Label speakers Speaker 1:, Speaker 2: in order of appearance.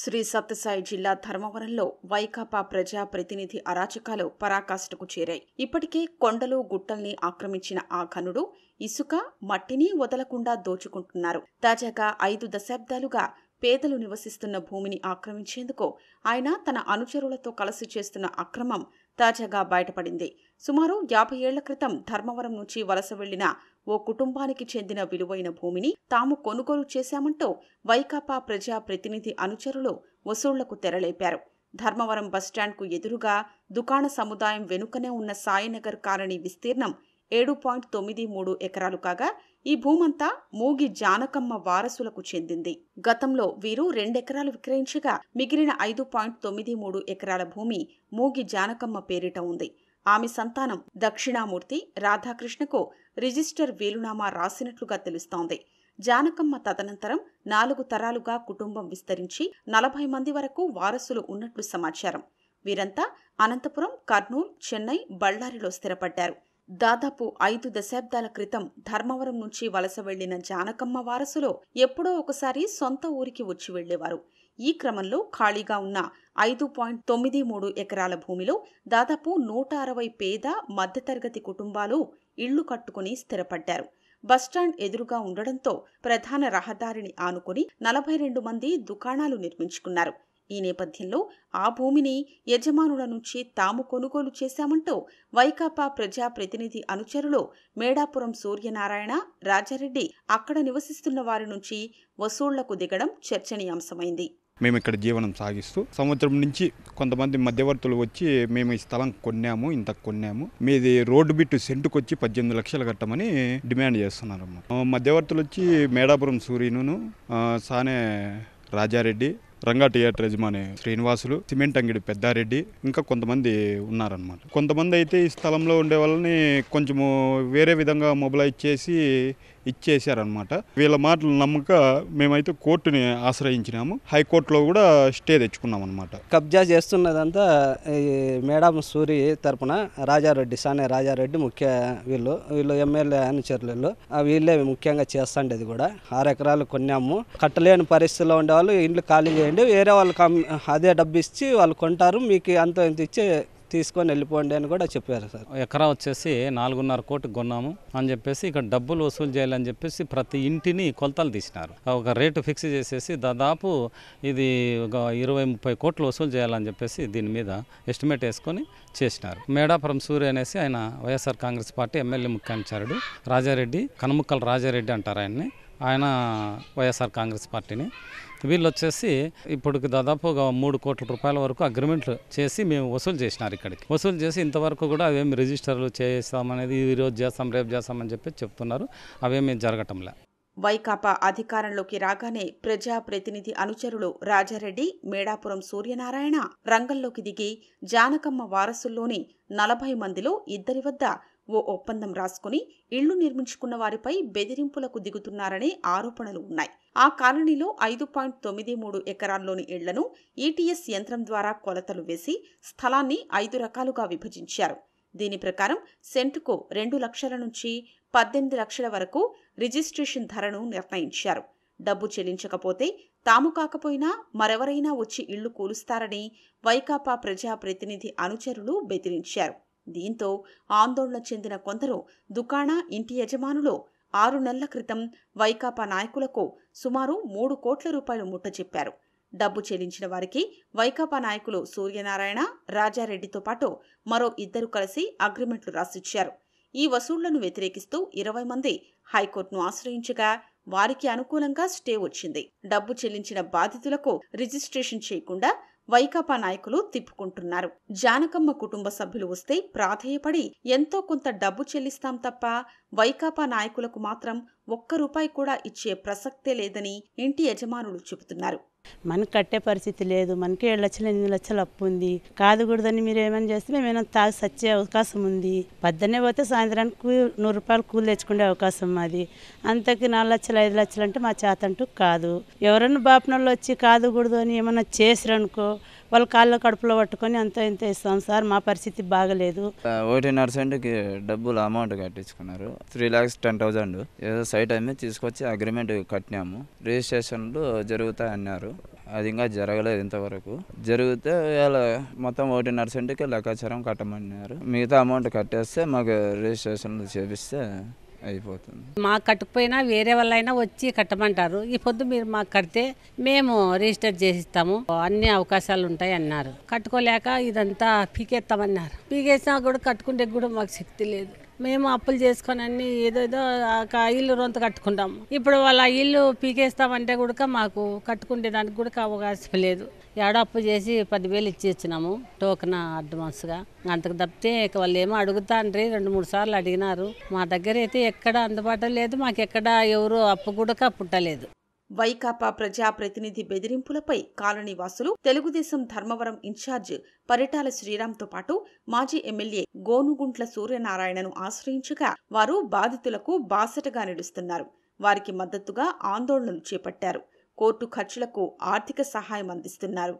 Speaker 1: శ్రీ సత్యసాయి జిల్లా ధర్మవరంలో వైకాపా ప్రజా ప్రతినిధి అరాచకాలు పరాకాష్ఠకు చేరాయి ఇప్పటికే కొండలు గుట్టల్ని ఆక్రమించిన ఆ ఘనుడు ఇసుక మట్టిని వదలకుండా దోచుకుంటున్నారు తాజాగా ఐదు దశాబ్దాలుగా పేదలు నివసిస్తున్న భూమిని ఆక్రమించేందుకు ఆయన తన అనుచరులతో కలిసి చేస్తున్న అక్రమం తాజాగా బయటపడింది సుమారు యాభై ఏళ్ల క్రితం ధర్మవరం నుంచి వలస వెళ్లిన ఓ కుటుంబానికి చెందిన విలువైన భూమిని తాము కొనుగోలు చేశామంటూ వైకాపా ప్రజా ప్రతినిధి అనుచరులు వసూళ్లకు తెరలేపారు ధర్మవరం బస్టాండ్కు ఎదురుగా దుకాణ సముదాయం వెనుకనే ఉన్న సాయినగర్ కాలనీ విస్తీర్ణం ఏడు పాయింట్ తొమ్మిది మూడు ఎకరాలు కాగా ఈ భూమంతా మూగి జానకమ్మ వారసులకు చెందింది గతంలో వీరు రెండెకరాలు విక్రయించగా మిగిలిన ఐదు పాయింట్ తొమ్మిది మూడు ఎకరాల భూమి మూగి జానకమ్మ పేరిట ఉంది ఆమె సంతానం దక్షిణామూర్తి రాధాకృష్ణకు రిజిస్టర్ వేలునామా రాసినట్లుగా తెలుస్తోంది జానకమ్మ తదనంతరం నాలుగు తరాలుగా కుటుంబం విస్తరించి నలభై మంది వరకు వారసులు ఉన్నట్లు సమాచారం వీరంతా అనంతపురం కర్నూలు చెన్నై బళ్ళారిలో స్థిరపడ్డారు దాదాపు ఐదు దశాబ్దాల క్రితం ధర్మవరం నుంచి వలస వెళ్లిన జానకమ్మ వారసులో ఎప్పుడో ఒకసారి సొంత ఊరికి వచ్చి వెళ్లేవారు ఈ క్రమంలో ఖాళీగా ఉన్న ఐదు పాయింట్ తొమ్మిది మూడు ఎకరాల భూమిలో దాదాపు నూట అరవై పేద మధ్యతరగతి కుటుంబాలు ఇళ్లు కట్టుకుని స్థిరపడ్డారు బస్టాండ్ ఎదురుగా ఉండడంతో ప్రధాన రహదారిని ఆనుకుని నలభై రెండు మంది దుకాణాలు నిర్మించుకున్నారు ఈ నేపథ్యంలో ఆ భూమిని యజమానుల నుంచి తాము కొనుగోలు చేశామంటూ వైకాపా ప్రజాప్రతినిధి అనుచరులు మేడాపురం సూర్యనారాయణ రాజారెడ్డి అక్కడ నివసిస్తున్న వారి నుంచి వసూళ్లకు దిగడం చర్చనీయాంశమైంది
Speaker 2: మేము ఇక్కడ జీవనం సాగిస్తూ సంవత్సరం నుంచి కొంతమంది మధ్యవర్తులు వచ్చి మేము ఈ స్థలం కొన్నాము ఇంత కొన్నాము మీది రోడ్డు బిట్టు సెంటుకు వచ్చి పద్దెనిమిది లక్షలు కట్టమని డిమాండ్ చేస్తున్నారమ్మ మధ్యవర్తులు వచ్చి మేడాపురం సూర్యును సానే రాజారెడ్డి రంగా థియేటర్ యజమాని శ్రీనివాసులు సిమెంట్ అంగడి పెద్దారెడ్డి ఇంకా కొంతమంది ఉన్నారనమాట కొంతమంది అయితే ఈ స్థలంలో ఉండే వాళ్ళని కొంచెము వేరే విధంగా మొబలైజ్ చేసి ఇచ్చేశారనమాట వీళ్ళ మాటలు నమ్మక మేమైతే కోర్టుని ఆశ్రయించినాము హైకోర్టులో కూడా స్టే తెచ్చుకున్నాం అనమాట కబ్జా చేస్తున్నదంతా ఈ మేడం సూరి తరపున రాజారెడ్డి సానే రాజారెడ్డి ముఖ్య వీళ్ళు వీళ్ళు ఎమ్మెల్యే అనుచరులు వీళ్ళే ముఖ్యంగా చేస్తాండేది కూడా ఆరు ఎకరాలు కొన్నాము కట్టలేని పరిస్థితిలో ఉండేవాళ్ళు ఇండ్లు ఖాళీ చేయండి వేరే వాళ్ళకి అదే డబ్బు ఇచ్చి వాళ్ళు కొంటారు మీకు అంత ఇంత ఇచ్చి తీసుకొని వెళ్ళిపోండి అని కూడా చెప్పారు సార్ ఎకరా వచ్చేసి నాలుగున్నర కోటికి కొన్నాము అని చెప్పేసి ఇక్కడ డబ్బులు వసూలు చేయాలని చెప్పేసి ప్రతి ఇంటిని కొలతలు తీసినారు ఒక రేటు ఫిక్స్ చేసేసి దాదాపు ఇది ఒక ఇరవై ముప్పై కోట్లు వసూలు చేయాలని చెప్పేసి దీని మీద ఎస్టిమేట్ వేసుకొని చేసినారు మేడాపురం సూర్య అనేసి ఆయన వైఎస్ఆర్ కాంగ్రెస్ పార్టీ ఎమ్మెల్యే ముఖ్యాంచారుడు రాజారెడ్డి కనుముక్కల రాజారెడ్డి అంటారు ఆయన్ని ఆయన వైఎస్ఆర్ కాంగ్రెస్ పార్టీని వీళ్ళు వచ్చేసి ఇప్పుడు దాదాపుగా మూడు కోట్ల రూపాయల వరకు అగ్రిమెంట్లు చేసి మేము వసూలు చేసినారు ఇక్కడికి వసూలు చేసి ఇంతవరకు కూడా అవేమి రిజిస్టర్లు చేస్తామనేది ఈ రోజు చేస్తాం రేపు చేస్తామని చెప్పి చెప్తున్నారు అవేమి జరగటంలే
Speaker 1: వైకాపా అధికారంలోకి రాగానే ప్రజాప్రతినిధి అనుచరులు రాజారెడ్డి మేడాపురం సూర్యనారాయణ రంగంలోకి దిగి జానకమ్మ వారసుల్లోని నలభై మందిలో ఇద్దరి వద్ద ఓ ఒప్పందం రాసుకుని ఇళ్లు నిర్మించుకున్న వారిపై బెదిరింపులకు దిగుతున్నారనే ఆరోపణలు ఉన్నాయి ఆ కాలనీలో ఐదు పాయింట్ తొమ్మిది మూడు ఎకరాల్లోని ఇళ్లను ఈటీఎస్ యంత్రం ద్వారా కొలతలు వేసి స్థలాన్ని ఐదు రకాలుగా విభజించారు దీని ప్రకారం సెంటుకు రెండు లక్షల నుంచి పద్దెనిమిది లక్షల వరకు రిజిస్ట్రేషన్ ధరను నిర్ణయించారు డబ్బు చెల్లించకపోతే తాము కాకపోయినా మరెవరైనా వచ్చి ఇళ్లు కూలుస్తారని వైకాపా ప్రజాప్రతినిధి అనుచరులు బెదిరించారు దీంతో ఆందోళన చెందిన కొందరు దుకాణ ఇంటి యజమానులు ఆరు నెలల క్రితం వైకాపా నాయకులకు సుమారు మూడు కోట్ల రూపాయలు ముట్టచెప్పారు డబ్బు చెల్లించిన వారికి వైకాపా నాయకులు సూర్యనారాయణ రాజారెడ్డితో పాటు మరో ఇద్దరు కలిసి అగ్రిమెంట్లు రాసిచ్చారు ఈ వసూళ్లను వ్యతిరేకిస్తూ ఇరవై మంది హైకోర్టును ఆశ్రయించగా వారికి అనుకూలంగా స్టే వచ్చింది డబ్బు చెల్లించిన బాధితులకు రిజిస్ట్రేషన్ చేయకుండా వైకాపా నాయకులు తిప్పుకుంటున్నారు జానకమ్మ కుటుంబ సభ్యులు వస్తే ప్రాధేయపడి ఎంతో కొంత డబ్బు చెల్లిస్తాం తప్ప వైకాపా నాయకులకు మాత్రం ఒక్క రూపాయి కూడా ఇచ్చే ప్రసక్తే లేదని ఇంటి యజమానులు చెబుతున్నారు మనకు కట్టే పరిస్థితి లేదు మనకి ఏడు లక్షలు ఎనిమిది లక్షలు అప్పు ఉంది కాదుకూడదని మీరు ఏమైనా చేస్తే మేమేమైనా తాగి సచ్చే అవకాశం ఉంది పద్దనే పోతే సాయంత్రానికి నూరు రూపాయలు కూలి తెచ్చుకునే అవకాశం మాది అంతకి నాలుగు లక్షలు ఐదు లక్షలు అంటే మా చేత అంటూ కాదు ఎవరన్నా బాపనోళ్ళు వచ్చి కాదుకూడదు అని ఏమైనా చేసిరనుకో వాళ్ళ కాళ్ళ కడుపులో పట్టుకొని అంత ఇంత ఇస్తాం సార్ మా పరిస్థితి బాగలేదు
Speaker 2: ఒకటి నర్సెంట్కి డబ్బులు అమౌంట్ కట్టించుకున్నారు త్రీ ల్యాక్స్ టెన్ థౌజండ్ ఏదో సైట్ అమ్మి తీసుకొచ్చి అగ్రిమెంట్ కట్టినాము రిజిస్ట్రేషన్లు జరుగుతాయి అన్నారు అది ఇంకా జరగలేదు ఇంతవరకు జరిగితే ఇలా మొత్తం ఒకటి నర్సెంట్కి లెక్కాచారం కట్టమన్నారు మిగతా అమౌంట్ కట్టేస్తే మాకు రిజిస్ట్రేషన్లు చేపిస్తే అయిపోతుంది
Speaker 1: మాకు కట్టకపోయినా వేరే వాళ్ళైనా వచ్చి కట్టమంటారు ఈ పొద్దు మీరు మాకు కడితే మేము రిజిస్టర్ చేసిస్తాము అన్ని అవకాశాలు ఉంటాయి అన్నారు కట్టుకోలేక ఇదంతా పీకేస్తామన్నారు పీకేసినా కూడా కట్టుకుంటే కూడా మాకు శక్తి లేదు మేము అప్పులు చేసుకొని అన్ని ఏదేదో ఒక ఇల్లు రొంత కట్టుకుంటాము ఇప్పుడు వాళ్ళ ఇల్లు పీకేస్తామంటే కూడా మాకు కట్టుకునే దానికి కూడా అవకాశం లేదు ఏడో అప్పు చేసి పదివేలు ఇచ్చి ఇచ్చినాము టోకన్ అడ్వాన్స్గా అంతకు తప్పితే ఇక వాళ్ళు ఏమో అడుగుతానండి రెండు మూడు సార్లు అడిగినారు మా దగ్గర అయితే ఎక్కడ అందుబాటు లేదు మాకు ఎక్కడ ఎవరు అప్పు కూడా పుట్టలేదు వైకాపా ప్రజాప్రతినిధి బెదిరింపులపై కాలనీ వాసులు తెలుగుదేశం ధర్మవరం ఇన్ఛార్జ్ పరిటాల శ్రీరామ్తో పాటు మాజీ ఎమ్మెల్యే గోనుగుంట్ల సూర్యనారాయణను ఆశ్రయించగా వారు బాధితులకు బాసటగా నిలుస్తున్నారు వారికి మద్దతుగా ఆందోళనలు చేపట్టారు కోర్టు ఖర్చులకు ఆర్థిక సహాయం అందిస్తున్నారు